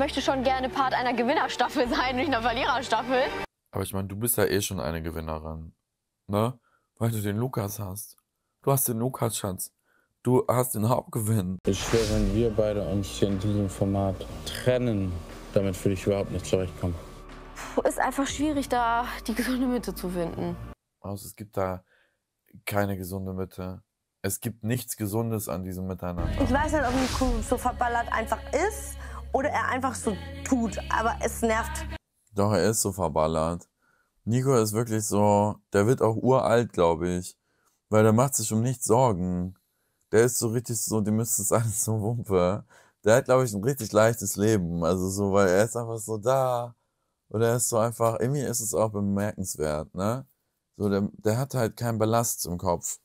möchte schon gerne Part einer Gewinnerstaffel sein, nicht einer Verliererstaffel. Aber ich meine, du bist ja eh schon eine Gewinnerin. Ne? Weil du den Lukas hast. Du hast den Lukas, Schatz. Du hast den Hauptgewinn. Ich schwöre, wenn wir beide uns hier in diesem Format trennen, damit würde ich überhaupt nicht zurechtkommen. Puh, ist einfach schwierig, da die gesunde Mitte zu finden. Also es gibt da keine gesunde Mitte. Es gibt nichts Gesundes an diesem Miteinander. Ich weiß nicht, ob die Kuh so verballert einfach ist oder er einfach so tut, aber es nervt. Doch, er ist so verballert. Nico ist wirklich so, der wird auch uralt, glaube ich. Weil der macht sich um nichts Sorgen. Der ist so richtig so, die müsste es alles so Wumpe. Der hat, glaube ich, ein richtig leichtes Leben. Also so, weil er ist einfach so da. Oder er ist so einfach, irgendwie ist es auch bemerkenswert, ne? So, der, der hat halt keinen Ballast im Kopf.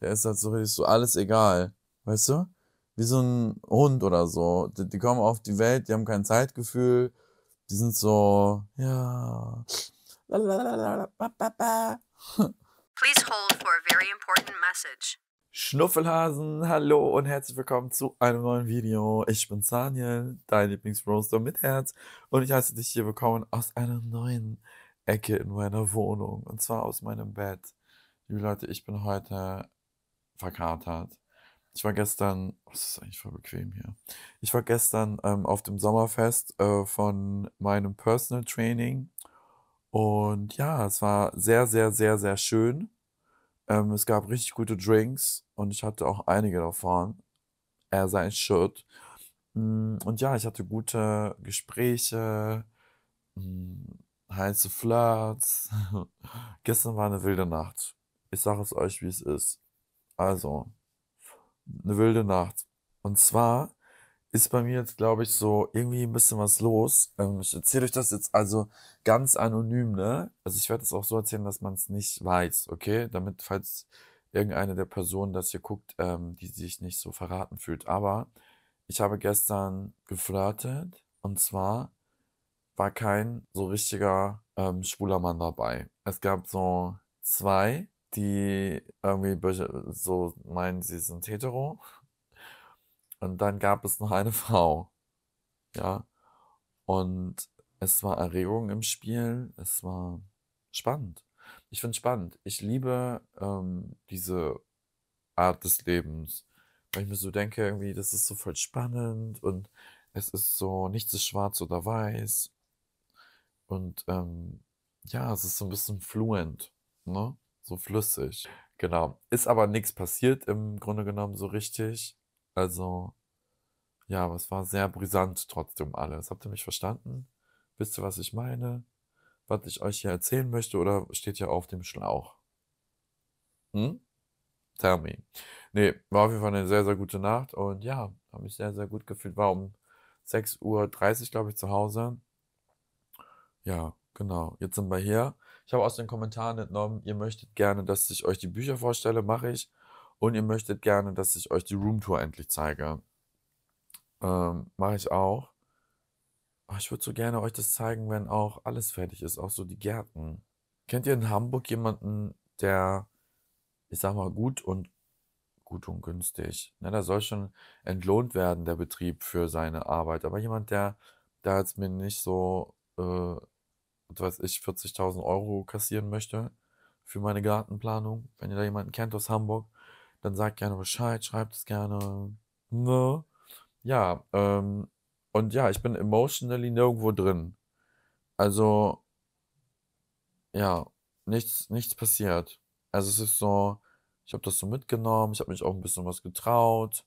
Der ist halt so richtig so, alles egal. Weißt du? wie so ein Hund oder so. Die, die kommen auf die Welt, die haben kein Zeitgefühl, die sind so, ja. Please hold for a very important message. Schnuffelhasen, hallo und herzlich willkommen zu einem neuen Video. Ich bin Saniel, dein Lieblingsroaster mit Herz und ich heiße dich hier willkommen aus einer neuen Ecke in meiner Wohnung und zwar aus meinem Bett. Liebe Leute, ich bin heute verkatert. Ich war gestern, oh, das ist eigentlich voll bequem hier. Ich war gestern ähm, auf dem Sommerfest äh, von meinem Personal Training und ja, es war sehr, sehr, sehr, sehr schön. Ähm, es gab richtig gute Drinks und ich hatte auch einige davon. Er sein Shirt. Mm, und ja, ich hatte gute Gespräche, mm, heiße Flirts. Gestern war eine wilde Nacht. Ich sage es euch, wie es ist. Also, eine wilde Nacht. Und zwar ist bei mir jetzt, glaube ich, so irgendwie ein bisschen was los. Ähm, ich erzähle euch das jetzt also ganz anonym, ne? Also ich werde es auch so erzählen, dass man es nicht weiß, okay? Damit, falls irgendeine der Personen das hier guckt, ähm, die sich nicht so verraten fühlt. Aber ich habe gestern geflirtet und zwar war kein so richtiger ähm, schwuler Mann dabei. Es gab so zwei die irgendwie so meinen, sie sind hetero. Und dann gab es noch eine Frau. Ja. Und es war Erregung im Spiel. Es war spannend. Ich finde spannend. Ich liebe ähm, diese Art des Lebens. Weil ich mir so denke, irgendwie, das ist so voll spannend und es ist so, nichts ist schwarz oder weiß. Und ähm, ja, es ist so ein bisschen fluent. Ne? so flüssig. Genau. Ist aber nichts passiert im Grunde genommen so richtig. Also, ja, aber es war sehr brisant trotzdem alles. Habt ihr mich verstanden? Wisst ihr, was ich meine? Was ich euch hier erzählen möchte oder steht ja auf dem Schlauch? Hm? Tell me. Nee, war auf jeden Fall eine sehr, sehr gute Nacht und ja, habe mich sehr, sehr gut gefühlt. War um 6.30 Uhr, glaube ich, zu Hause. Ja, genau. Jetzt sind wir hier. Ich habe aus den Kommentaren entnommen, ihr möchtet gerne, dass ich euch die Bücher vorstelle, mache ich. Und ihr möchtet gerne, dass ich euch die Roomtour endlich zeige. Ähm, mache ich auch. Aber ah, ich würde so gerne euch das zeigen, wenn auch alles fertig ist, auch so die Gärten. Kennt ihr in Hamburg jemanden, der, ich sag mal, gut und gut und günstig. Ne, da soll schon entlohnt werden, der Betrieb für seine Arbeit. Aber jemand, der da jetzt mir nicht so äh, was weiß ich, 40.000 Euro kassieren möchte für meine Gartenplanung, wenn ihr da jemanden kennt aus Hamburg, dann sagt gerne Bescheid, schreibt es gerne. Ne? Ja, ähm, und ja, ich bin emotionally nirgendwo drin. Also, ja, nichts, nichts passiert. Also es ist so, ich habe das so mitgenommen, ich habe mich auch ein bisschen was getraut,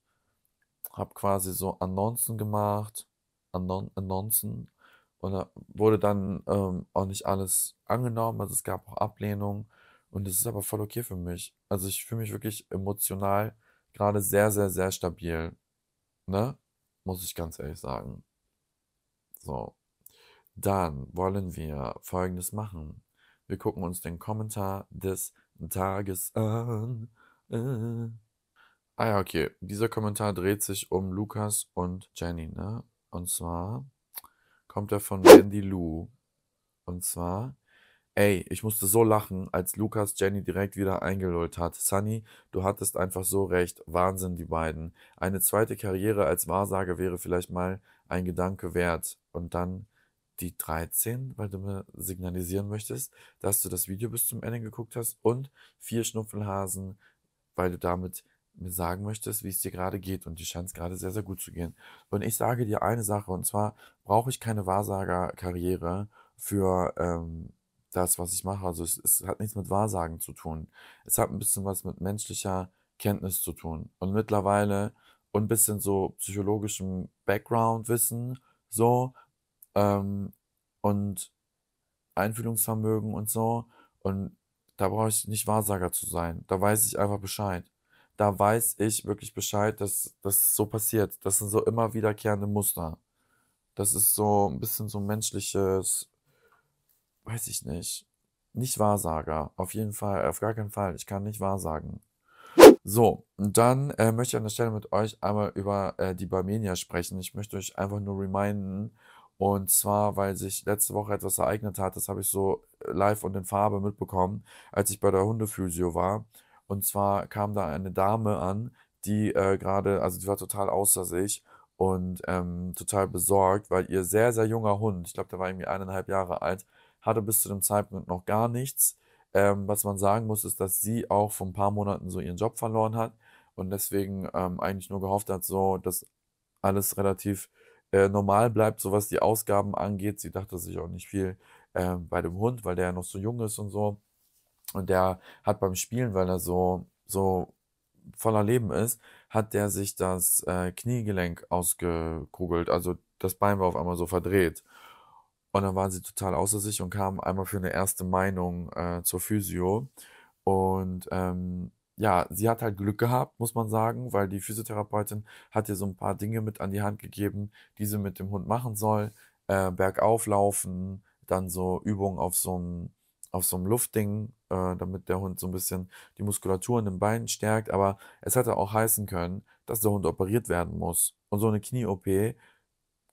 habe quasi so Annoncen gemacht, Annon Annoncen, und da wurde dann ähm, auch nicht alles angenommen. Also es gab auch Ablehnung. Und das ist aber voll okay für mich. Also ich fühle mich wirklich emotional gerade sehr, sehr, sehr stabil. Ne? Muss ich ganz ehrlich sagen. So. Dann wollen wir Folgendes machen. Wir gucken uns den Kommentar des Tages an. Äh. Ah ja, okay. Dieser Kommentar dreht sich um Lukas und Jenny, ne? Und zwar kommt er von Wendy Lou. Und zwar, ey, ich musste so lachen, als Lukas Jenny direkt wieder eingelullt hat. Sunny, du hattest einfach so recht. Wahnsinn, die beiden. Eine zweite Karriere als Wahrsager wäre vielleicht mal ein Gedanke wert. Und dann die 13, weil du mir signalisieren möchtest, dass du das Video bis zum Ende geguckt hast. Und vier Schnupfelhasen, weil du damit mir sagen möchtest, wie es dir gerade geht. Und dir scheint es gerade sehr, sehr gut zu gehen. Und ich sage dir eine Sache, und zwar brauche ich keine Wahrsagerkarriere für ähm, das, was ich mache. Also es, es, hat nichts mit Wahrsagen zu tun. Es hat ein bisschen was mit menschlicher Kenntnis zu tun. Und mittlerweile und ein bisschen so psychologischem Background-Wissen, so. Ähm, und Einfühlungsvermögen und so. Und da brauche ich nicht Wahrsager zu sein. Da weiß ich einfach Bescheid da weiß ich wirklich Bescheid, dass das so passiert. Das sind so immer wiederkehrende Muster. Das ist so ein bisschen so menschliches, weiß ich nicht. Nicht Wahrsager. Auf jeden Fall, auf gar keinen Fall. Ich kann nicht Wahrsagen. So, dann äh, möchte ich an der Stelle mit euch einmal über äh, die Barmenia sprechen. Ich möchte euch einfach nur reminden. Und zwar, weil sich letzte Woche etwas ereignet hat, das habe ich so äh, live und in Farbe mitbekommen, als ich bei der Hundephysio war. Und zwar kam da eine Dame an, die äh, gerade, also die war total außer sich und ähm, total besorgt, weil ihr sehr, sehr junger Hund, ich glaube, der war irgendwie eineinhalb Jahre alt, hatte bis zu dem Zeitpunkt noch gar nichts. Ähm, was man sagen muss, ist, dass sie auch vor ein paar Monaten so ihren Job verloren hat und deswegen ähm, eigentlich nur gehofft hat, so dass alles relativ äh, normal bleibt, so was die Ausgaben angeht. Sie dachte sich auch nicht viel ähm, bei dem Hund, weil der ja noch so jung ist und so. Und der hat beim Spielen, weil er so, so voller Leben ist, hat der sich das äh, Kniegelenk ausgekugelt. Also das Bein war auf einmal so verdreht. Und dann waren sie total außer sich und kamen einmal für eine erste Meinung äh, zur Physio. Und ähm, ja, sie hat halt Glück gehabt, muss man sagen, weil die Physiotherapeutin hat ihr so ein paar Dinge mit an die Hand gegeben, die sie mit dem Hund machen soll. Äh, bergauf laufen, dann so Übungen auf so einem auf so einem Luftding, äh, damit der Hund so ein bisschen die Muskulatur in den Beinen stärkt. Aber es hätte auch heißen können, dass der Hund operiert werden muss. Und so eine Knie-OP,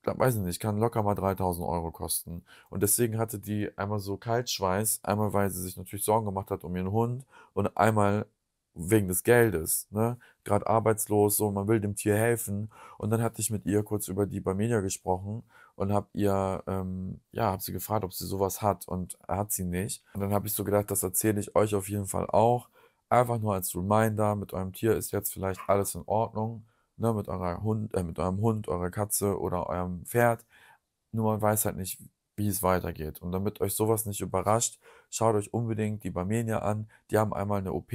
weiß ich nicht, kann locker mal 3000 Euro kosten. Und deswegen hatte die einmal so Kaltschweiß, einmal weil sie sich natürlich Sorgen gemacht hat um ihren Hund und einmal wegen des Geldes, ne? gerade arbeitslos, so man will dem Tier helfen. Und dann hatte ich mit ihr kurz über die Barmedia gesprochen und habe ihr, ähm, ja, habe sie gefragt, ob sie sowas hat und hat sie nicht. Und dann habe ich so gedacht, das erzähle ich euch auf jeden Fall auch. Einfach nur als Reminder, mit eurem Tier ist jetzt vielleicht alles in Ordnung, ne? mit, eurer Hund, äh, mit eurem Hund, eurer Katze oder eurem Pferd. Nur man weiß halt nicht, wie es weitergeht. Und damit euch sowas nicht überrascht, schaut euch unbedingt die Barmenia an. Die haben einmal eine OP,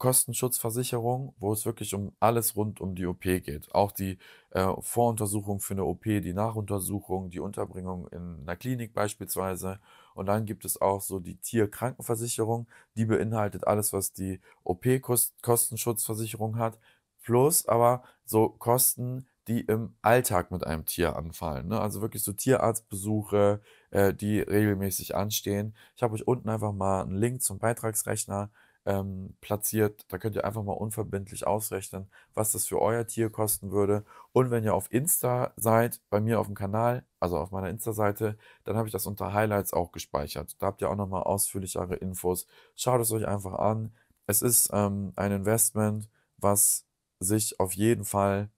Kostenschutzversicherung, wo es wirklich um alles rund um die OP geht. Auch die äh, Voruntersuchung für eine OP, die Nachuntersuchung, die Unterbringung in einer Klinik beispielsweise. Und dann gibt es auch so die Tierkrankenversicherung, die beinhaltet alles, was die OP-Kostenschutzversicherung hat, plus aber so Kosten, die im Alltag mit einem Tier anfallen. Ne? Also wirklich so Tierarztbesuche, äh, die regelmäßig anstehen. Ich habe euch unten einfach mal einen Link zum Beitragsrechner ähm, platziert. Da könnt ihr einfach mal unverbindlich ausrechnen, was das für euer Tier kosten würde. Und wenn ihr auf Insta seid, bei mir auf dem Kanal, also auf meiner Insta-Seite, dann habe ich das unter Highlights auch gespeichert. Da habt ihr auch nochmal ausführlichere Infos. Schaut es euch einfach an. Es ist ähm, ein Investment, was sich auf jeden Fall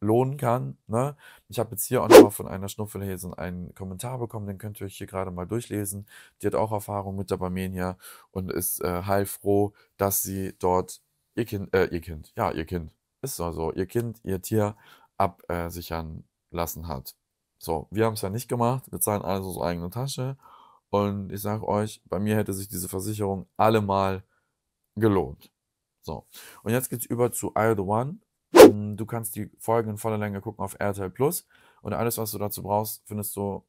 lohnen kann. Ne? Ich habe jetzt hier auch nochmal von einer Schnuffelhesen einen Kommentar bekommen, den könnt ihr euch hier gerade mal durchlesen. Die hat auch Erfahrung mit der Barmenia und ist äh, heilfroh, dass sie dort ihr Kind, äh, ihr Kind, ja, ihr Kind, ist so, so ihr Kind, ihr Tier absichern lassen hat. So, wir haben es ja nicht gemacht, wir zahlen alles also aus eigener Tasche und ich sage euch, bei mir hätte sich diese Versicherung allemal gelohnt. So, und jetzt geht's über zu Isle One ähm, du kannst die Folgen in voller Länge gucken auf RTL Plus und alles, was du dazu brauchst, findest du,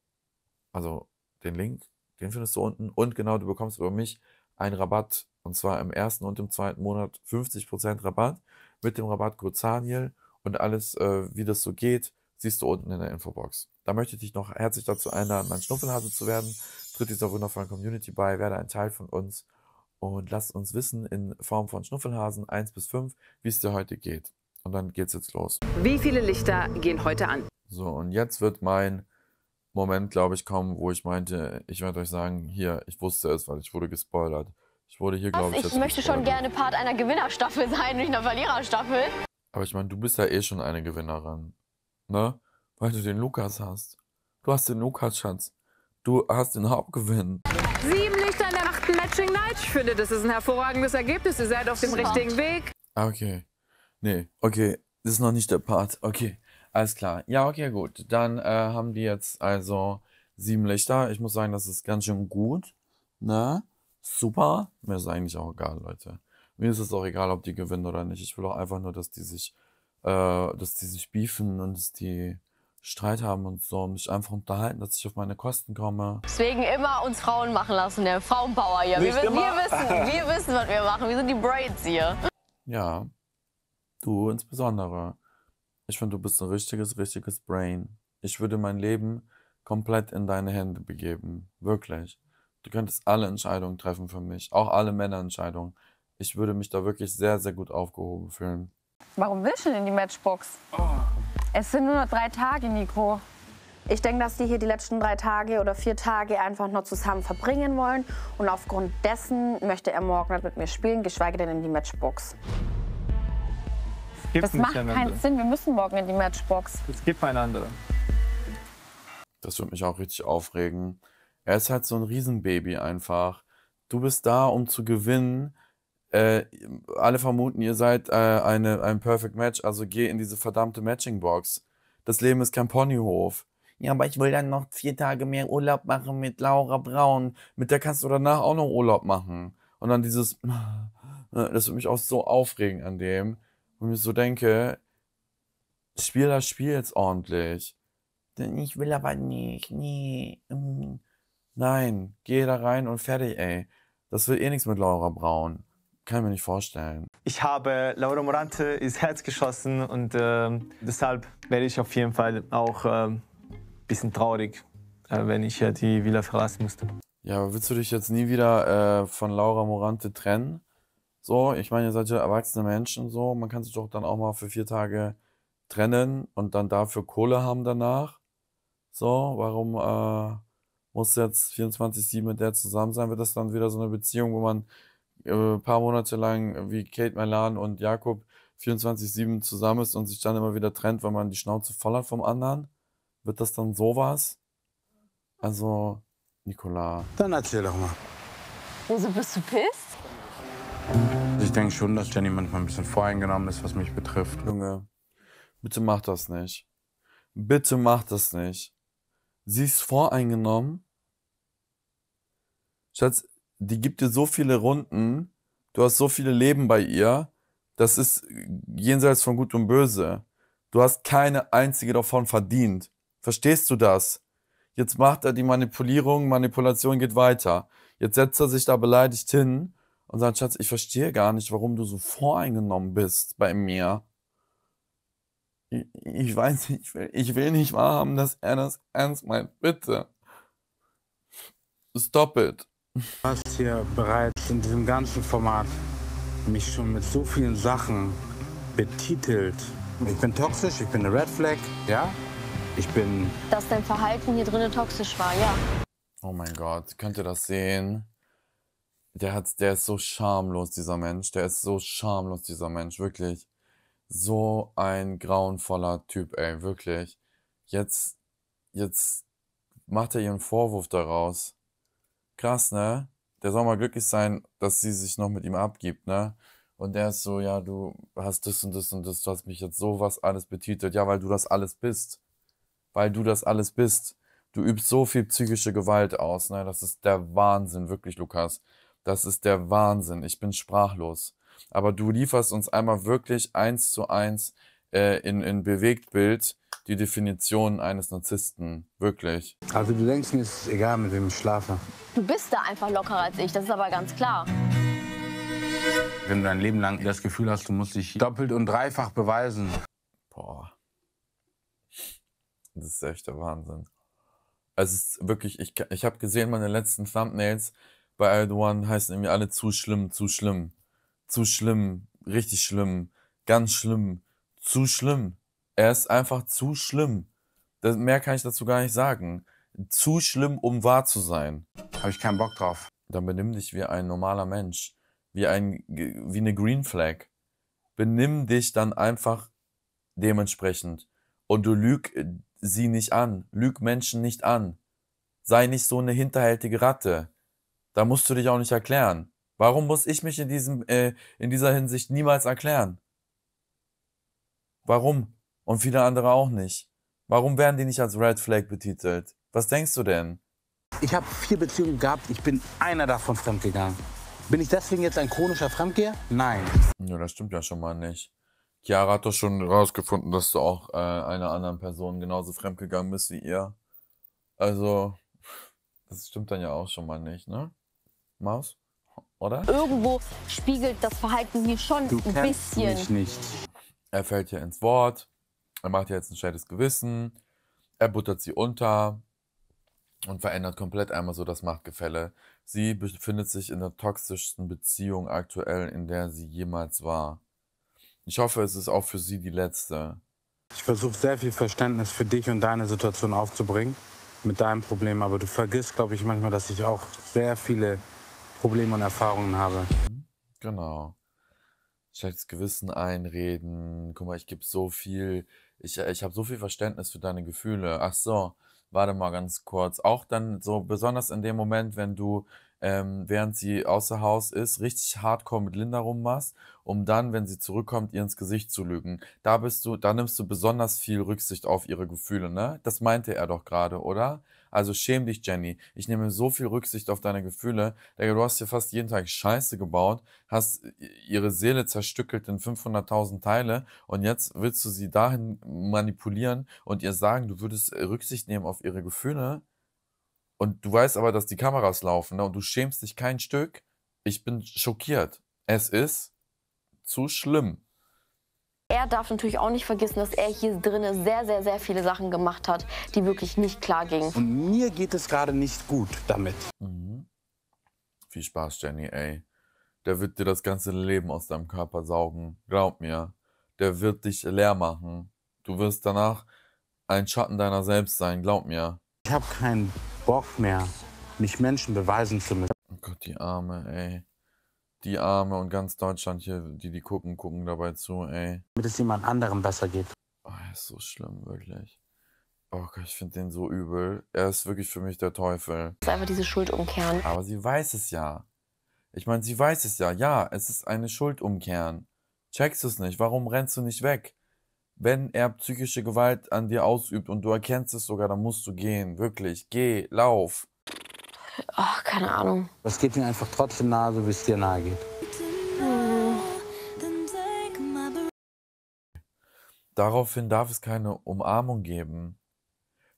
also den Link, den findest du unten und genau, du bekommst über mich einen Rabatt und zwar im ersten und im zweiten Monat 50% Rabatt mit dem Rabatt Zaniel und alles, äh, wie das so geht, siehst du unten in der Infobox. Da möchte ich dich noch herzlich dazu einladen, mein Schnuffelhase zu werden. Tritt dieser wundervollen Community bei, werde ein Teil von uns und lass uns wissen in Form von Schnuffelhasen 1 bis 5, wie es dir heute geht. Und dann geht's jetzt los. Wie viele Lichter gehen heute an? So, und jetzt wird mein Moment, glaube ich, kommen, wo ich meinte, ich werde euch sagen, hier, ich wusste es, weil ich wurde gespoilert. Ich wurde hier, glaube ich. Ich möchte schon gerne Part einer Gewinnerstaffel sein, nicht einer Verliererstaffel. Aber ich meine, du bist ja eh schon eine Gewinnerin. Ne? Weil du den Lukas hast. Du hast den Lukas, Schatz. Du hast den Hauptgewinn. Sieben Lichter in der achten Matching Night. Ich finde, das ist ein hervorragendes Ergebnis. Ihr seid auf dem Super. richtigen Weg. Ah, okay. Nee, okay, das ist noch nicht der Part. Okay, alles klar. Ja, okay, gut. Dann äh, haben die jetzt also sieben Lichter. Ich muss sagen, das ist ganz schön gut. Ne? Super. Mir ist eigentlich auch egal, Leute. Mir ist es auch egal, ob die gewinnen oder nicht. Ich will auch einfach nur, dass die sich, äh, dass die sich beefen und dass die Streit haben und so mich einfach unterhalten, dass ich auf meine Kosten komme. Deswegen immer uns Frauen machen lassen, der Frauenbauer hier. Wir, wir, wissen, wir wissen, was wir machen. Wir sind die Braids hier. Ja. Du insbesondere. Ich finde, du bist ein richtiges, richtiges Brain. Ich würde mein Leben komplett in deine Hände begeben. Wirklich. Du könntest alle Entscheidungen treffen für mich, auch alle Männerentscheidungen. Ich würde mich da wirklich sehr, sehr gut aufgehoben fühlen. Warum willst du denn in die Matchbox? Oh. Es sind nur noch drei Tage, Nico. Ich denke, dass die hier die letzten drei Tage oder vier Tage einfach nur zusammen verbringen wollen. Und aufgrund dessen möchte er morgen nicht mit mir spielen, geschweige denn in die Matchbox das macht keinen Sinn. Wir müssen morgen in die Matchbox. Es gibt eine andere. Das würde mich auch richtig aufregen. Er ist halt so ein Riesenbaby einfach. Du bist da, um zu gewinnen. Äh, alle vermuten, ihr seid äh, eine, ein Perfect Match, also geh in diese verdammte Matching-Box. Das Leben ist kein Ponyhof. Ja, aber ich will dann noch vier Tage mehr Urlaub machen mit Laura Braun. Mit der kannst du danach auch noch Urlaub machen. Und dann dieses, das würde mich auch so aufregen an dem wo ich mir so denke, spiel das Spiel jetzt ordentlich. Denn ich will aber nicht, nee. Ähm, nein, geh da rein und fertig, ey. Das will eh nichts mit Laura Braun. Kann ich mir nicht vorstellen. Ich habe Laura Morante ins Herz geschossen und äh, deshalb werde ich auf jeden Fall auch ein äh, bisschen traurig, äh, wenn ich äh, die Villa verlassen musste. Ja, aber willst du dich jetzt nie wieder äh, von Laura Morante trennen? So, ich meine, ihr seid ja erwachsene Menschen, so, man kann sich doch dann auch mal für vier Tage trennen und dann dafür Kohle haben danach. So, warum äh, muss jetzt 24-7 mit der zusammen sein? Wird das dann wieder so eine Beziehung, wo man ein äh, paar Monate lang wie Kate Melan und Jakob 24-7 zusammen ist und sich dann immer wieder trennt, weil man die Schnauze voll hat vom anderen? Wird das dann sowas? Also, Nikola. Dann erzähl doch mal. Wieso bist du pisst? ich denke schon, dass Jenny manchmal ein bisschen voreingenommen ist, was mich betrifft. Junge, bitte mach das nicht. Bitte mach das nicht. Sie ist voreingenommen. Schatz, die gibt dir so viele Runden. Du hast so viele Leben bei ihr. Das ist jenseits von Gut und Böse. Du hast keine einzige davon verdient. Verstehst du das? Jetzt macht er die Manipulierung, Manipulation geht weiter. Jetzt setzt er sich da beleidigt hin und sagt, Schatz, ich verstehe gar nicht, warum du so voreingenommen bist bei mir. Ich, ich weiß nicht, ich will, ich will nicht wahrhaben, dass er das ernst meint. Bitte. Stop it. Du hast hier bereits in diesem ganzen Format mich schon mit so vielen Sachen betitelt. Ich bin toxisch, ich bin eine Red Flag, ja? Ich bin. Dass dein Verhalten hier drinnen toxisch war, ja. Oh mein Gott, könnt ihr das sehen? der hat, der ist so schamlos, dieser Mensch. Der ist so schamlos, dieser Mensch, wirklich. So ein grauenvoller Typ, ey, wirklich. Jetzt, jetzt macht er ihren Vorwurf daraus. Krass, ne? Der soll mal glücklich sein, dass sie sich noch mit ihm abgibt, ne? Und der ist so, ja, du hast das und das und das, du hast mich jetzt sowas alles betitelt. Ja, weil du das alles bist. Weil du das alles bist. Du übst so viel psychische Gewalt aus, ne? Das ist der Wahnsinn, wirklich, Lukas. Das ist der Wahnsinn. Ich bin sprachlos. Aber du lieferst uns einmal wirklich eins zu eins äh, in, in Bewegtbild die Definition eines Narzissten. Wirklich. Also du denkst mir, es ist egal, mit wem ich schlafe. Du bist da einfach lockerer als ich, das ist aber ganz klar. Wenn du dein Leben lang das Gefühl hast, du musst dich doppelt und dreifach beweisen. Boah. Das ist echt der Wahnsinn. Also es ist wirklich, ich, ich habe gesehen, meine letzten Thumbnails, bei Erdogan heißen irgendwie alle zu schlimm, zu schlimm, zu schlimm, richtig schlimm, ganz schlimm, zu schlimm. Er ist einfach zu schlimm. Das, mehr kann ich dazu gar nicht sagen. Zu schlimm, um wahr zu sein. Habe ich keinen Bock drauf. Dann benimm dich wie ein normaler Mensch, wie ein wie eine Green Flag. Benimm dich dann einfach dementsprechend und du lüg äh, sie nicht an, lüg Menschen nicht an. Sei nicht so eine hinterhältige Ratte. Da musst du dich auch nicht erklären. Warum muss ich mich in, diesem, äh, in dieser Hinsicht niemals erklären? Warum? Und viele andere auch nicht. Warum werden die nicht als Red Flag betitelt? Was denkst du denn? Ich habe vier Beziehungen gehabt, ich bin einer davon fremdgegangen. Bin ich deswegen jetzt ein chronischer Fremdgeher? Nein. Ja, das stimmt ja schon mal nicht. Chiara hat doch schon herausgefunden, dass du auch äh, einer anderen Person genauso fremdgegangen bist wie ihr. Also, das stimmt dann ja auch schon mal nicht, ne? Maus, oder? Irgendwo spiegelt das Verhalten hier schon du ein bisschen. Mich nicht. Er fällt hier ins Wort, er macht hier jetzt ein schlechtes Gewissen, er buttert sie unter und verändert komplett einmal so das Machtgefälle. Sie befindet sich in der toxischsten Beziehung aktuell, in der sie jemals war. Ich hoffe, es ist auch für sie die letzte. Ich versuche sehr viel Verständnis für dich und deine Situation aufzubringen mit deinem Problem, aber du vergisst, glaube ich, manchmal, dass ich auch sehr viele Probleme und Erfahrungen habe. Genau. Schlechtes Gewissen einreden. Guck mal, ich gebe so viel, ich, ich habe so viel Verständnis für deine Gefühle. Ach so, warte mal ganz kurz. Auch dann so, besonders in dem Moment, wenn du, ähm, während sie außer Haus ist, richtig hardcore mit Linda rummachst, um dann, wenn sie zurückkommt, ihr ins Gesicht zu lügen. Da bist du, da nimmst du besonders viel Rücksicht auf ihre Gefühle, ne? Das meinte er doch gerade, oder? Also schäm dich, Jenny. Ich nehme so viel Rücksicht auf deine Gefühle. du hast hier fast jeden Tag Scheiße gebaut, hast ihre Seele zerstückelt in 500.000 Teile und jetzt willst du sie dahin manipulieren und ihr sagen, du würdest äh, Rücksicht nehmen auf ihre Gefühle. Und du weißt aber, dass die Kameras laufen ne? und du schämst dich kein Stück. Ich bin schockiert. Es ist zu schlimm. Er darf natürlich auch nicht vergessen, dass er hier drinnen sehr, sehr, sehr viele Sachen gemacht hat, die wirklich nicht klar gingen. Und mir geht es gerade nicht gut damit. Mhm. Viel Spaß, Jenny, ey. Der wird dir das ganze Leben aus deinem Körper saugen. Glaub mir. Der wird dich leer machen. Du wirst danach ein Schatten deiner selbst sein. Glaub mir. Ich habe keinen Bock mehr, mich Menschen beweisen zu müssen. Oh Gott, die Arme, ey die Arme und ganz Deutschland hier, die die gucken, gucken dabei zu, ey. Damit es jemand anderem besser geht. Oh, er ist so schlimm, wirklich. Oh Gott, ich finde den so übel. Er ist wirklich für mich der Teufel. Das ist einfach diese Schuldumkehren. Aber sie weiß es ja. Ich meine, sie weiß es ja. Ja, es ist eine Schuldumkehren. Checkst du es nicht? Warum rennst du nicht weg? Wenn er psychische Gewalt an dir ausübt und du erkennst es sogar, dann musst du gehen. Wirklich, geh, lauf. Ach, keine Ahnung. Was geht Ihnen einfach trotzdem nahe, so wie es dir nahe geht? Daraufhin darf es keine Umarmung geben.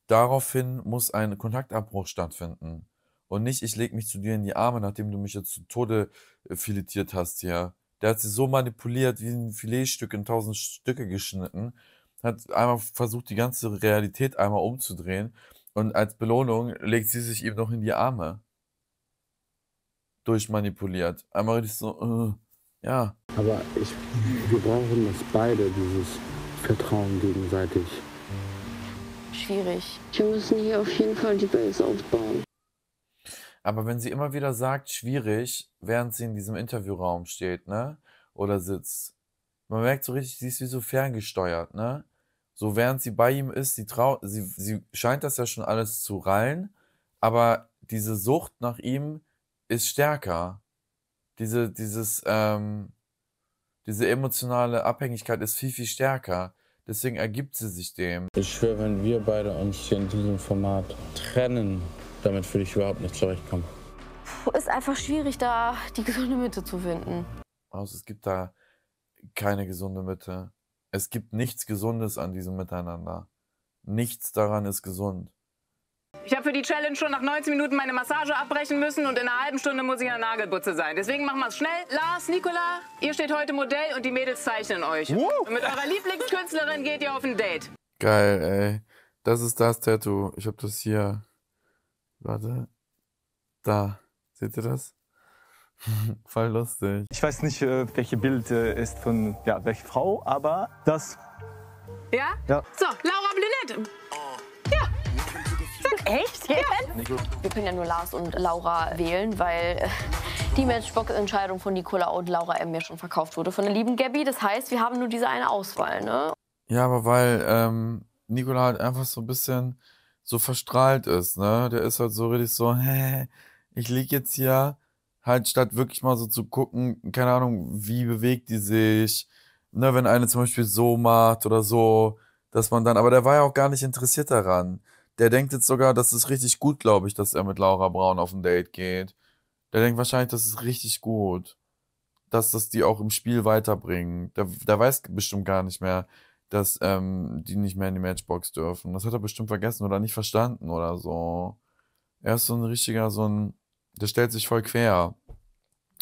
Daraufhin muss ein Kontaktabbruch stattfinden. Und nicht, ich lege mich zu dir in die Arme, nachdem du mich jetzt zu Tode äh, filetiert hast hier. Der hat sie so manipuliert, wie ein Filetstück in tausend Stücke geschnitten. Hat einmal versucht, die ganze Realität einmal umzudrehen. Und als Belohnung legt sie sich ihm noch in die Arme. Durchmanipuliert. Einmal richtig so, äh, ja. Aber ich, wir brauchen das beide, dieses Vertrauen gegenseitig. Schwierig. Wir müssen hier auf jeden Fall die Base aufbauen. Aber wenn sie immer wieder sagt, schwierig, während sie in diesem Interviewraum steht, ne? Oder sitzt. Man merkt so richtig, sie ist wie so ferngesteuert, ne? so während sie bei ihm ist, sie, trau sie, sie scheint das ja schon alles zu rallen, aber diese Sucht nach ihm ist stärker. Diese, dieses, ähm, diese emotionale Abhängigkeit ist viel, viel stärker. Deswegen ergibt sie sich dem. Ich schwöre, wenn wir beide uns hier in diesem Format trennen, damit würde ich überhaupt nicht zurechtkommen. Ist einfach schwierig, da die gesunde Mitte zu finden. Also es gibt da keine gesunde Mitte. Es gibt nichts Gesundes an diesem Miteinander. Nichts daran ist gesund. Ich habe für die Challenge schon nach 19 Minuten meine Massage abbrechen müssen und in einer halben Stunde muss ich in der Nagelbutze sein. Deswegen machen wir es schnell. Lars, Nicola, ihr steht heute Modell und die Mädels zeichnen euch. Uh. Und mit eurer Lieblingskünstlerin geht ihr auf ein Date. Geil, ey. Das ist das Tattoo. Ich habe das hier. Warte. Da. Seht ihr das? Voll lustig. Ich weiß nicht, äh, welche Bild äh, ist von ja, welche Frau, aber das. Ja? ja. So, Laura Blinett. Ja. Zack. Echt? Ja. Wir können ja nur Lars und Laura wählen, weil äh, die Matchbox-Entscheidung von Nicola und Laura M. mir schon verkauft wurde von der lieben Gabby. Das heißt, wir haben nur diese eine Auswahl, ne? Ja, aber weil ähm, Nicola halt einfach so ein bisschen so verstrahlt ist, ne? Der ist halt so richtig so, hä, ich lieg jetzt hier halt statt wirklich mal so zu gucken, keine Ahnung, wie bewegt die sich, ne, wenn eine zum Beispiel so macht oder so, dass man dann, aber der war ja auch gar nicht interessiert daran. Der denkt jetzt sogar, das ist richtig gut, glaube ich, dass er mit Laura Braun auf ein Date geht. Der denkt wahrscheinlich, das ist richtig gut, dass das die auch im Spiel weiterbringen. Der, der weiß bestimmt gar nicht mehr, dass ähm, die nicht mehr in die Matchbox dürfen. Das hat er bestimmt vergessen oder nicht verstanden oder so. Er ist so ein richtiger, so ein der stellt sich voll quer.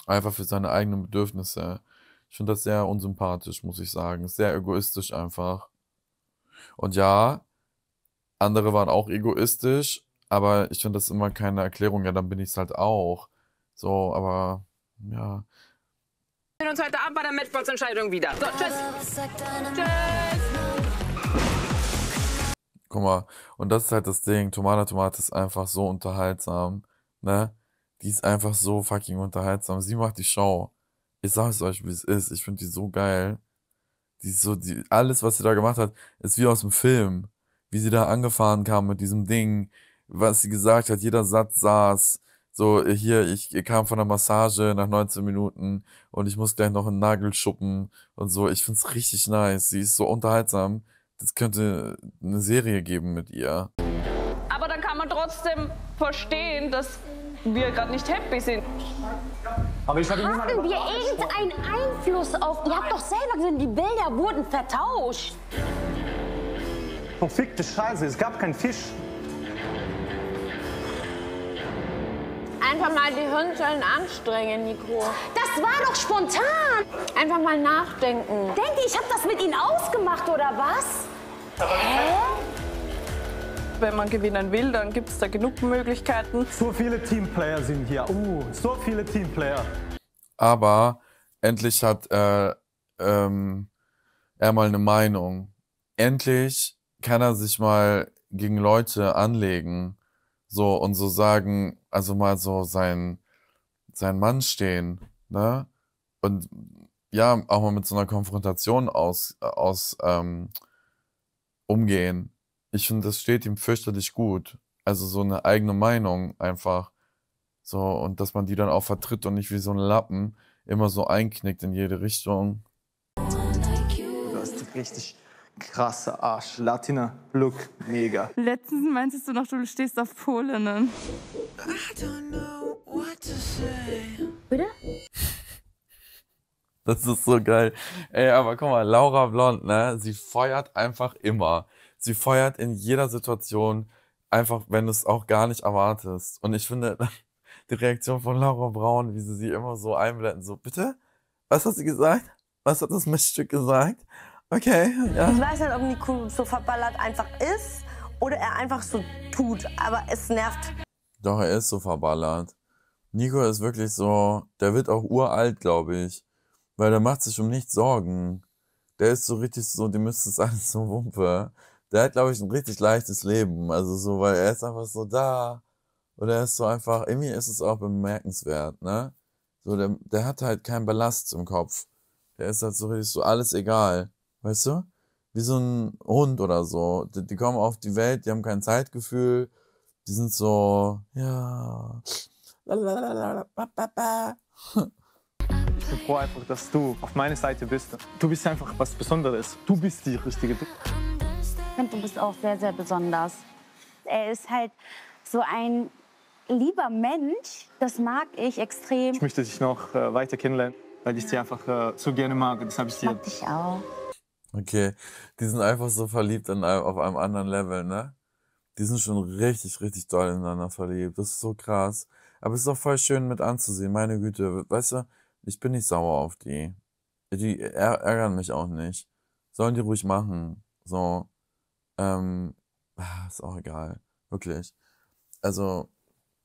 Einfach für seine eigenen Bedürfnisse. Ich finde das sehr unsympathisch, muss ich sagen. Sehr egoistisch einfach. Und ja, andere waren auch egoistisch, aber ich finde das immer keine Erklärung. Ja, dann bin ich es halt auch. So, aber ja. Wir sehen uns heute Abend bei der Matchbox-Entscheidung wieder. So, tschüss. Tschüss. Guck mal, und das ist halt das Ding. Tomana Tomate ist einfach so unterhaltsam. Ne? Die ist einfach so fucking unterhaltsam. Sie macht die Show. Ich sag's euch, wie es ist. Ich finde die so geil. Die ist so, die, alles, was sie da gemacht hat, ist wie aus dem Film. Wie sie da angefahren kam mit diesem Ding, was sie gesagt hat, jeder Satz saß. So, hier, ich kam von der Massage nach 19 Minuten und ich muss gleich noch einen Nagel schuppen und so. Ich find's richtig nice. Sie ist so unterhaltsam. Das könnte eine Serie geben mit ihr. Aber dann kann man trotzdem verstehen, dass wir gerade nicht happy sind. Aber ich Haben wir irgendeinen Einfluss auf... Ihr habt doch selber gesehen, die Bilder wurden vertauscht. Verfickte Scheiße, es gab keinen Fisch. Einfach mal die Hirnzellen anstrengen, Nico. Das war doch spontan. Einfach mal nachdenken. Denke, ihr, ich habe das mit Ihnen ausgemacht, oder was? Hä? wenn man gewinnen will, dann gibt es da genug Möglichkeiten. So viele Teamplayer sind hier. Uh, so viele Teamplayer. Aber endlich hat äh, ähm, er mal eine Meinung. Endlich kann er sich mal gegen Leute anlegen. So und so sagen, also mal so sein, sein Mann stehen. Ne? Und ja, auch mal mit so einer Konfrontation aus, aus ähm, umgehen ich finde, das steht ihm fürchterlich gut. Also so eine eigene Meinung einfach. So, und dass man die dann auch vertritt und nicht wie so ein Lappen immer so einknickt in jede Richtung. Du hast richtig krasse Arsch. Latina, look, mega. Letztens meintest du noch, du stehst auf Polinnen. I don't know what to say. Bitte? Das ist so geil. Ey, aber guck mal, Laura Blond, ne? Sie feuert einfach immer. Sie feuert in jeder Situation, einfach wenn du es auch gar nicht erwartest. Und ich finde die Reaktion von Laura Braun, wie sie sie immer so einblenden, so, bitte? Was hat sie gesagt? Was hat das Miststück gesagt? Okay, ja. Ich weiß nicht, ob Nico so verballert einfach ist oder er einfach so tut, aber es nervt. Doch, er ist so verballert. Nico ist wirklich so, der wird auch uralt, glaube ich. Weil der macht sich um nichts Sorgen. Der ist so richtig so, die müsste es alles so Wumpe der hat, glaube ich, ein richtig leichtes Leben. Also so, weil er ist einfach so da. Oder er ist so einfach, irgendwie ist es auch bemerkenswert, ne? So, der, der hat halt keinen Ballast im Kopf. Der ist halt so richtig so alles egal. Weißt du? Wie so ein Hund oder so. Die, die kommen auf die Welt, die haben kein Zeitgefühl. Die sind so, ja. Ich bin froh einfach, dass du auf meiner Seite bist. Du bist einfach was Besonderes. Du bist die richtige finde, du bist auch sehr, sehr besonders. Er ist halt so ein lieber Mensch, das mag ich extrem. Ich möchte dich noch äh, weiter kennenlernen, weil ich dich einfach äh, so gerne mag. Das habe ich dir. Mag dich auch. Okay, die sind einfach so verliebt in auf einem anderen Level, ne? Die sind schon richtig, richtig doll ineinander verliebt. Das ist so krass. Aber es ist auch voll schön mit anzusehen, meine Güte. Weißt du, ich bin nicht sauer auf die. Die ärgern mich auch nicht. Sollen die ruhig machen. So. Ähm, ah, ist auch egal. Wirklich. Also,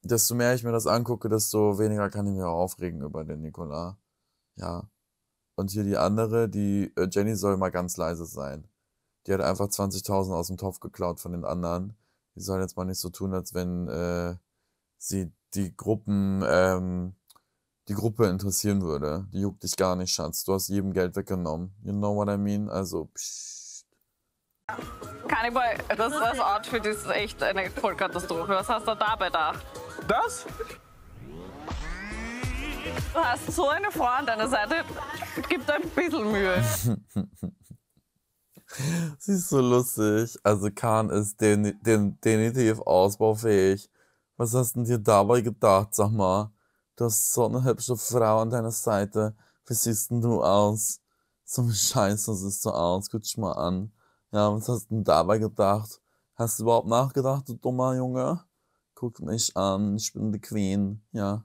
desto mehr ich mir das angucke, desto weniger kann ich mich auch aufregen über den Nikola. Ja. Und hier die andere, die äh, Jenny soll mal ganz leise sein. Die hat einfach 20.000 aus dem Topf geklaut von den anderen. Die soll jetzt mal nicht so tun, als wenn äh, sie die Gruppen, ähm, die Gruppe interessieren würde. Die juckt dich gar nicht, Schatz. Du hast jedem Geld weggenommen. You know what I mean? Also, psch. Cannibal, das, das Outfit ist echt eine Vollkatastrophe. Was hast du da bedacht? Das? Du hast so eine Frau an deiner Seite, gibt ein bisschen Mühe. Sie ist so lustig. Also Khan ist den, den, definitiv ausbaufähig. Was hast denn dir dabei gedacht, sag mal? Du hast so eine hübsche Frau an deiner Seite. Wie siehst denn du aus? So ein Scheiß, was ist so aus. Guck dich mal an. Ja, was hast du denn dabei gedacht? Hast du überhaupt nachgedacht, du dummer Junge? Guck mich an, ich bin die Queen. Ja,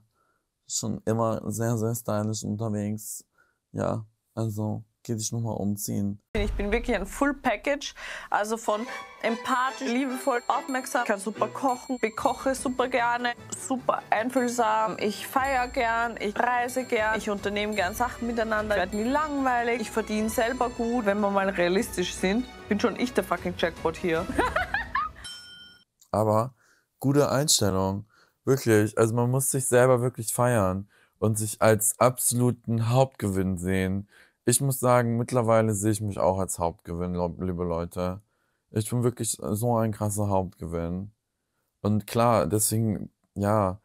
schon immer sehr, sehr stylisch unterwegs. Ja, also Geh dich nochmal umziehen. Ich bin wirklich ein Full Package, also von empathisch, liebevoll, aufmerksam, kann super kochen, bekoche super gerne, super einfühlsam, ich feiere gern, ich reise gern, ich unternehme gern Sachen miteinander, ich werde nie langweilig, ich verdiene selber gut. Wenn wir mal realistisch sind, bin schon ich der fucking Jackpot hier. Aber gute Einstellung, wirklich. Also man muss sich selber wirklich feiern und sich als absoluten Hauptgewinn sehen ich muss sagen, mittlerweile sehe ich mich auch als Hauptgewinn, liebe Leute. Ich bin wirklich äh, so ein krasser Hauptgewinn. Und klar, deswegen, ja,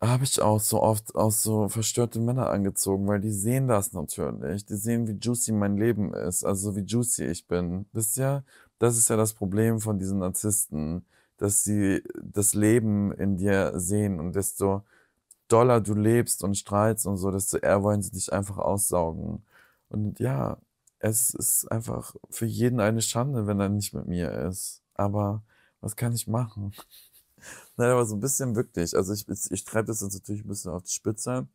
habe ich auch so oft aus so verstörte Männer angezogen, weil die sehen das natürlich. Die sehen, wie juicy mein Leben ist, also wie juicy ich bin. Wisst ihr? Das ist ja das Problem von diesen Narzissten, dass sie das Leben in dir sehen und desto doller du lebst und strahlst und so, desto eher wollen sie dich einfach aussaugen. Und ja, es ist einfach für jeden eine Schande, wenn er nicht mit mir ist. Aber was kann ich machen? Nein, aber so ein bisschen wirklich. Also ich, ich, treibe das jetzt natürlich ein bisschen auf die Spitze.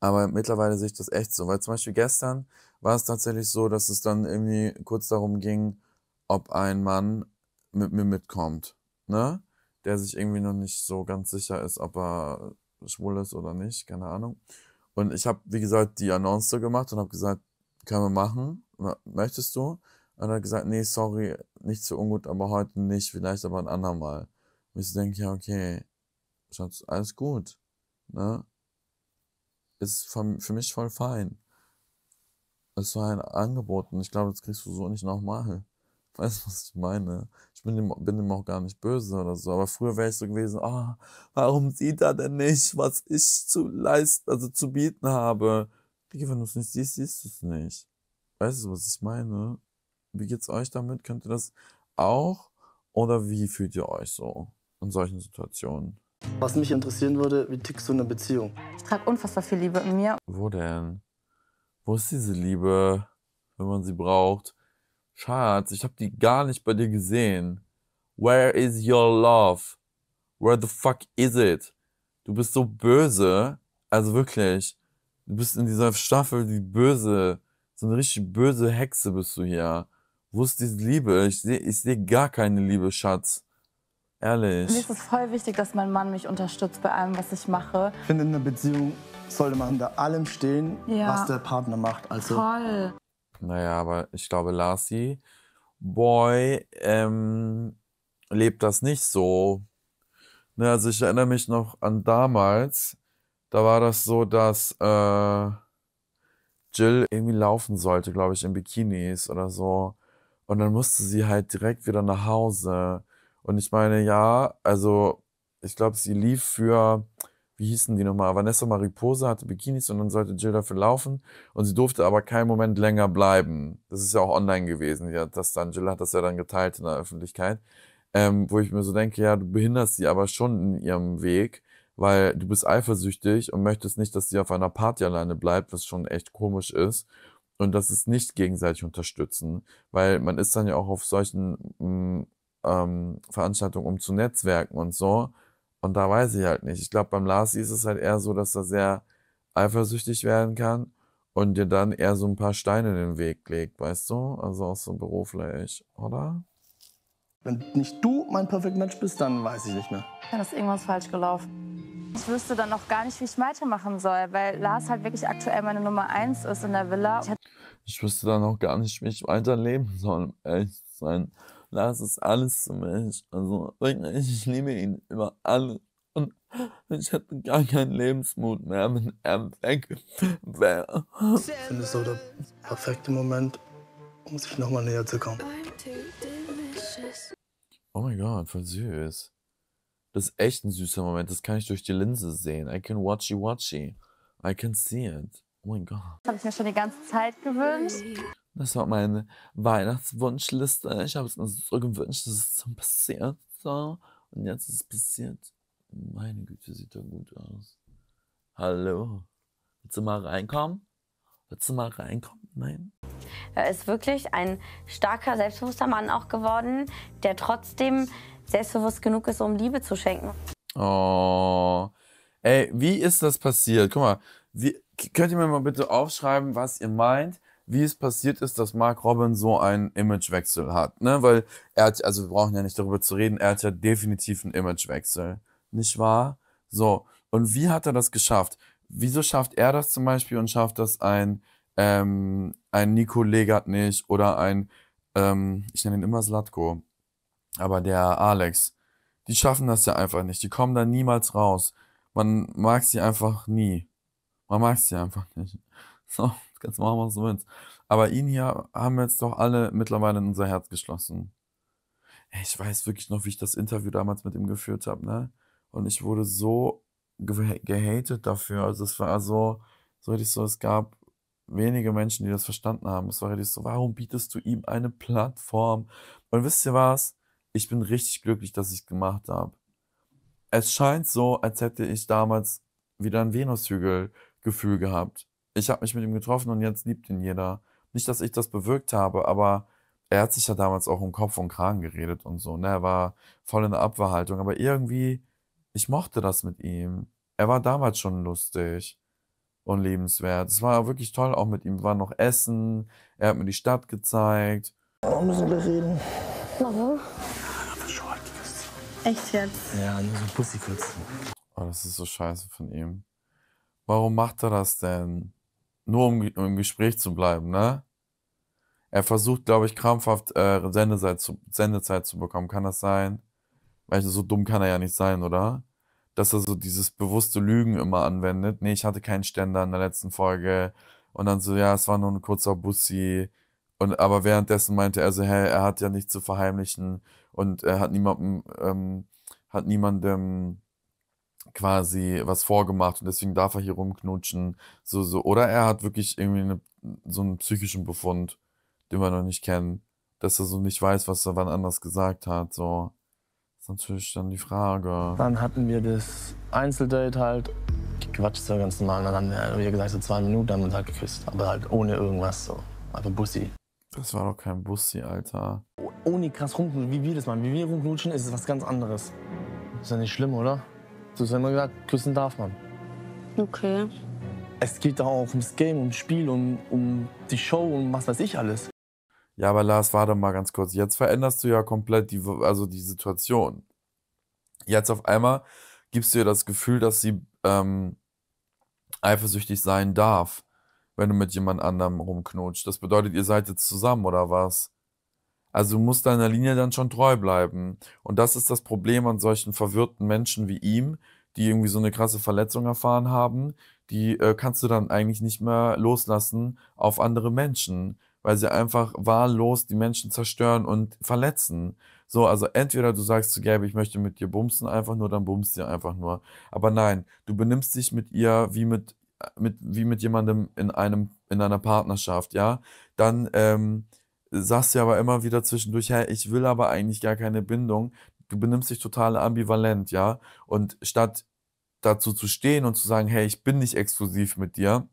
Aber mittlerweile sehe ich das echt so. Weil zum Beispiel gestern war es tatsächlich so, dass es dann irgendwie kurz darum ging, ob ein Mann mit mir mitkommt. Ne? Der sich irgendwie noch nicht so ganz sicher ist, ob er schwul ist oder nicht, keine Ahnung. Und ich habe, wie gesagt, die Annonce gemacht und habe gesagt, können wir machen, möchtest du? Und er hat gesagt, nee, sorry, nicht so ungut, aber heute nicht, vielleicht aber ein andermal. Und ich denke, ja, okay, Schatz, alles gut, ne? Ist für mich voll fein. Es war ein Angebot und ich glaube, das kriegst du so nicht nochmal. Weißt du, was ich meine? Ich bin dem, bin dem auch gar nicht böse oder so. Aber früher wäre ich so gewesen, ah, oh, warum sieht er denn nicht, was ich zu leisten, also zu bieten habe? Digga, wenn du es nicht siehst, siehst du es nicht. Weißt du, was ich meine? Wie geht's euch damit? Könnt ihr das auch? Oder wie fühlt ihr euch so in solchen Situationen? Was mich interessieren würde, wie tickst du in einer Beziehung? Ich trage unfassbar viel Liebe in mir. Wo denn? Wo ist diese Liebe, wenn man sie braucht? Schatz, ich hab die gar nicht bei dir gesehen. Where is your love? Where the fuck is it? Du bist so böse. Also wirklich. Du bist in dieser Staffel die böse. So eine richtig böse Hexe bist du hier. Wo ist diese Liebe? Ich sehe ich seh gar keine Liebe, Schatz. Ehrlich. Mir ist es voll wichtig, dass mein Mann mich unterstützt bei allem, was ich mache. Ich finde, in einer Beziehung sollte man hinter allem stehen, ja. was der Partner macht. Also, Toll. Naja, aber ich glaube, Lassie Boy ähm, lebt das nicht so. Ne, also ich erinnere mich noch an damals, da war das so, dass äh, Jill irgendwie laufen sollte, glaube ich, in Bikinis oder so. Und dann musste sie halt direkt wieder nach Hause. Und ich meine, ja, also ich glaube, sie lief für wie hießen die nochmal? Vanessa Mariposa hatte Bikinis und dann sollte Jill dafür laufen und sie durfte aber keinen Moment länger bleiben. Das ist ja auch online gewesen. Ja, das dann, Jill hat das ja dann geteilt in der Öffentlichkeit. Ähm, wo ich mir so denke, ja, du behinderst sie aber schon in ihrem Weg, weil du bist eifersüchtig und möchtest nicht, dass sie auf einer Party alleine bleibt, was schon echt komisch ist. Und das ist nicht gegenseitig unterstützen, weil man ist dann ja auch auf solchen mm, ähm, Veranstaltungen, um zu netzwerken und so. Und da weiß ich halt nicht. Ich glaube, beim Lars ist es halt eher so, dass er sehr eifersüchtig werden kann und dir dann eher so ein paar Steine in den Weg legt, weißt du? Also auch so beruflich, oder? Wenn nicht du mein Perfect Match bist, dann weiß ich nicht mehr. Dann ist irgendwas falsch gelaufen. Ich wüsste dann noch gar nicht, wie ich weitermachen soll, weil Lars halt wirklich aktuell meine Nummer 1 ist in der Villa. Ich wüsste dann noch gar nicht, wie ich weiterleben soll, um ehrlich zu sein. Lars ist alles zu also, mich. Also wirklich, ich liebe ihn über alles. Und ich hätte gar keinen Lebensmut mehr, wenn er weg wäre. Ich finde es so der perfekte Moment, um sich nochmal näher zu kommen. Oh mein Gott, voll süß. Das ist echt ein süßer Moment. Das kann ich durch die Linse sehen. I can watchy watchy. I can see it. Oh mein Gott. Das habe ich mir schon die ganze Zeit gewünscht. Das war meine Weihnachtswunschliste. Ich habe es mir so gewünscht, dass es so passiert. So. Und jetzt ist es passiert. Meine Güte, sieht doch gut aus. Hallo. Willst du mal reinkommen? Willst du mal reinkommen? Nein. Er ist wirklich ein starker, selbstbewusster Mann auch geworden, der trotzdem selbstbewusst genug ist, um Liebe zu schenken. Oh. Ey, wie ist das passiert? Guck mal, wie, könnt ihr mir mal bitte aufschreiben, was ihr meint? wie es passiert ist, dass Mark Robin so einen Imagewechsel hat. Ne? Weil er hat, also wir brauchen ja nicht darüber zu reden, er hat ja definitiv einen Imagewechsel. Nicht wahr? So. Und wie hat er das geschafft? Wieso schafft er das zum Beispiel und schafft das ein, ähm, ein Nico Legat nicht oder ein, ähm, ich nenne ihn immer Slatko, aber der Alex, die schaffen das ja einfach nicht. Die kommen da niemals raus. Man mag sie einfach nie. Man mag sie einfach nicht. So kannst du machen, was du willst. Aber ihn hier haben wir jetzt doch alle mittlerweile in unser Herz geschlossen. Ich weiß wirklich noch, wie ich das Interview damals mit ihm geführt habe, ne? Und ich wurde so gehatet dafür. Also es war so, so richtig so, es gab wenige Menschen, die das verstanden haben. Es war richtig so, warum bietest du ihm eine Plattform? Und wisst ihr was? Ich bin richtig glücklich, dass ich es gemacht habe. Es scheint so, als hätte ich damals wieder ein Venushügel-Gefühl gehabt ich habe mich mit ihm getroffen und jetzt liebt ihn jeder. Nicht, dass ich das bewirkt habe, aber er hat sich ja damals auch um Kopf und Kragen geredet und so. Ne? Er war voll in der Abwehrhaltung, aber irgendwie, ich mochte das mit ihm. Er war damals schon lustig und lebenswert. Es war wirklich toll, auch mit ihm. Wir waren noch Essen, er hat mir die Stadt gezeigt. Warum müssen wir reden? Warum? Echt jetzt? Ja, nur so Pussy kurz. Oh, das ist so scheiße von ihm. Warum macht er das denn? nur um, um im Gespräch zu bleiben, ne? Er versucht, glaube ich, krampfhaft äh, Sendezeit, zu, Sendezeit zu bekommen. Kann das sein? Weil so dumm kann er ja nicht sein, oder? Dass er so dieses bewusste Lügen immer anwendet. Nee, ich hatte keinen Ständer in der letzten Folge. Und dann so, ja, es war nur ein kurzer Bussi. Und aber währenddessen meinte er so, hey, er hat ja nichts zu verheimlichen und er hat niemandem, ähm, hat niemandem quasi was vorgemacht und deswegen darf er hier rumknutschen. So, so. Oder er hat wirklich irgendwie eine, so einen psychischen Befund, den wir noch nicht kennen, dass er so nicht weiß, was er wann anders gesagt hat. So. Das ist natürlich dann die Frage. Dann hatten wir das Einzeldate halt. Gequatscht so ganz normal. dann haben wir, gesagt, so zwei Minuten haben wir uns halt geküsst. Aber halt ohne irgendwas so. Einfach Bussi. Das war doch kein Bussi, Alter. Ohne krass rumknutschen, wie wir das machen. Wie wir rumknutschen, ist es was ganz anderes. Ist ja nicht schlimm, oder? Du hast immer gesagt, küssen darf man. Okay. Es geht da auch ums Game, ums Spiel, um, um die Show und um was weiß ich alles. Ja, aber Lars, warte mal ganz kurz. Jetzt veränderst du ja komplett die, also die Situation. Jetzt auf einmal gibst du ihr das Gefühl, dass sie ähm, eifersüchtig sein darf, wenn du mit jemand anderem rumknutscht. Das bedeutet, ihr seid jetzt zusammen oder was? Also du musst deiner Linie dann schon treu bleiben. Und das ist das Problem an solchen verwirrten Menschen wie ihm, die irgendwie so eine krasse Verletzung erfahren haben. Die äh, kannst du dann eigentlich nicht mehr loslassen auf andere Menschen, weil sie einfach wahllos die Menschen zerstören und verletzen. So, also entweder du sagst zu Gabe, ich möchte mit dir bumsen, einfach nur, dann bumst du einfach nur. Aber nein, du benimmst dich mit ihr wie mit, äh, mit, wie mit jemandem in einem, in einer Partnerschaft, ja. Dann, ähm, sagst ja aber immer wieder zwischendurch, hey, ich will aber eigentlich gar keine Bindung. Du benimmst dich total ambivalent, ja. Und statt dazu zu stehen und zu sagen, hey, ich bin nicht exklusiv mit dir,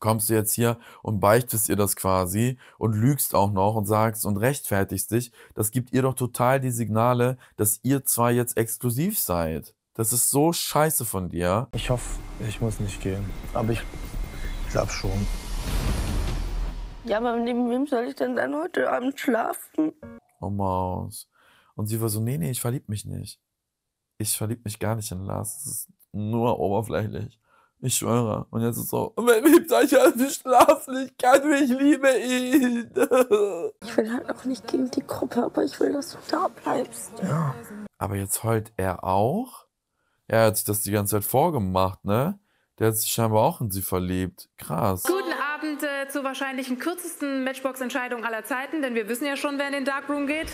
kommst du jetzt hier und beichtest ihr das quasi und lügst auch noch und sagst und rechtfertigst dich. Das gibt ihr doch total die Signale, dass ihr zwar jetzt exklusiv seid. Das ist so scheiße von dir. Ich hoffe, ich muss nicht gehen. Aber ich glaube schon. Ja, aber neben wem soll ich denn dann heute Abend schlafen? Oh Maus. Und sie war so, nee, nee, ich verlieb mich nicht. Ich verlieb mich gar nicht in Lars. Es ist nur oberflächlich. Ich schwöre. Und jetzt ist so, mein liebt euch an die Schlaflichkeit, ich liebe ihn. ich will halt auch nicht gegen die Gruppe, aber ich will, dass du da bleibst. Ja. Aber jetzt heult er auch. Er hat sich das die ganze Zeit vorgemacht, ne? Der hat sich scheinbar auch in sie verliebt. Krass. Gut. Abend äh, zur wahrscheinlichen kürzesten Matchbox-Entscheidung aller Zeiten, denn wir wissen ja schon, wer in den Darkroom geht.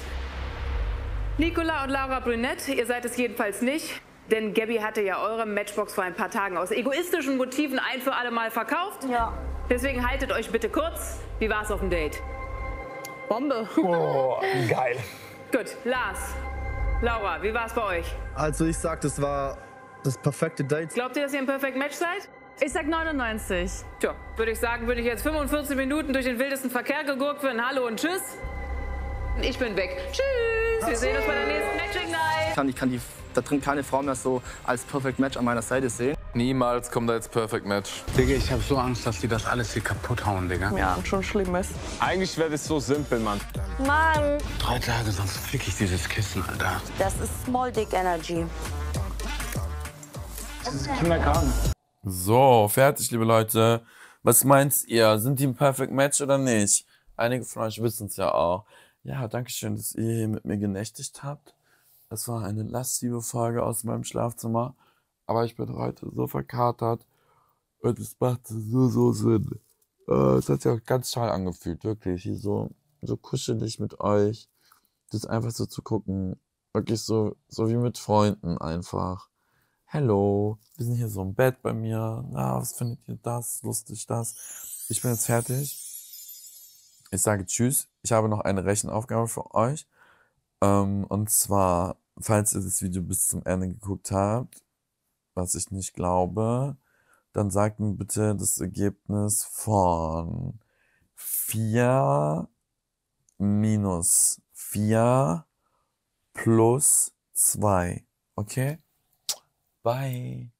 Nicola und Laura Brünett, ihr seid es jedenfalls nicht. Denn Gabby hatte ja eure Matchbox vor ein paar Tagen aus egoistischen Motiven ein für alle Mal verkauft. Ja. Deswegen haltet euch bitte kurz. Wie war's auf dem Date? Bombe. Oh, geil. Gut, Lars. Laura, wie war's bei euch? Also ich sag, das war das perfekte Date. Glaubt ihr, dass ihr ein Perfect Match seid? Ich sag 99. Tja, würde ich sagen, bin ich jetzt 45 Minuten durch den wildesten Verkehr gegurkt werden. Hallo und tschüss. Ich bin weg. Tschüss. Wir sehen uns bei der nächsten Matching Night. Ich kann, ich kann die, da drin keine Frau mehr so als Perfect Match an meiner Seite sehen. Niemals kommt da jetzt Perfect Match. Digga, ich habe so Angst, dass die das alles hier kaputt hauen, Digga. Ja, und schon Schlimmes. Eigentlich wäre das so simpel, Mann. Mann. Drei Tage, sonst fick ich dieses Kissen, Alter. Das ist Small Dick Energy. Das ist Kinderkram. So, fertig, liebe Leute. Was meint ihr? Sind die ein Perfect Match oder nicht? Einige von euch wissen es ja auch. Ja, danke schön, dass ihr hier mit mir genächtigt habt. Es war eine lastive Folge aus meinem Schlafzimmer. Aber ich bin heute so verkatert und es macht so, so Sinn. Äh, es hat sich auch ganz toll angefühlt, wirklich. Hier so, so kuschelig mit euch. Das einfach so zu gucken. Wirklich so, so wie mit Freunden einfach. Hello, wir sind hier so im Bett bei mir. Na, was findet ihr das? Lustig das. Ich bin jetzt fertig. Ich sage Tschüss. Ich habe noch eine Rechenaufgabe für euch. Ähm, und zwar, falls ihr das Video bis zum Ende geguckt habt, was ich nicht glaube, dann sagt mir bitte das Ergebnis von 4 minus 4 plus 2. Okay? Bye.